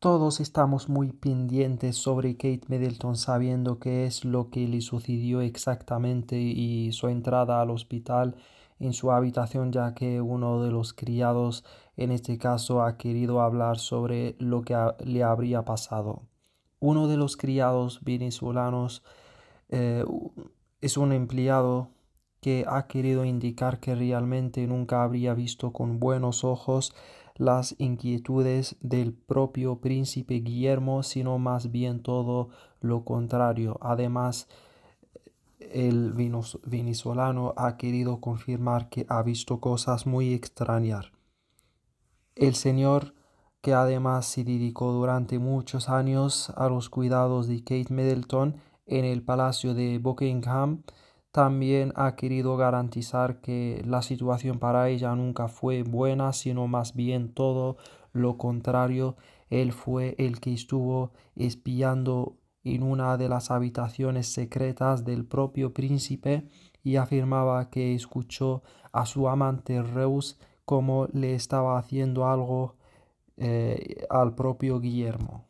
Todos estamos muy pendientes sobre Kate Middleton sabiendo qué es lo que le sucedió exactamente y su entrada al hospital en su habitación ya que uno de los criados en este caso ha querido hablar sobre lo que le habría pasado. Uno de los criados venezolanos eh, es un empleado que ha querido indicar que realmente nunca habría visto con buenos ojos las inquietudes del propio príncipe Guillermo, sino más bien todo lo contrario. Además, el venezolano ha querido confirmar que ha visto cosas muy extrañas. El señor, que además se dedicó durante muchos años a los cuidados de Kate Middleton en el Palacio de Buckingham, también ha querido garantizar que la situación para ella nunca fue buena, sino más bien todo lo contrario. Él fue el que estuvo espiando en una de las habitaciones secretas del propio príncipe y afirmaba que escuchó a su amante Reus como le estaba haciendo algo eh, al propio Guillermo.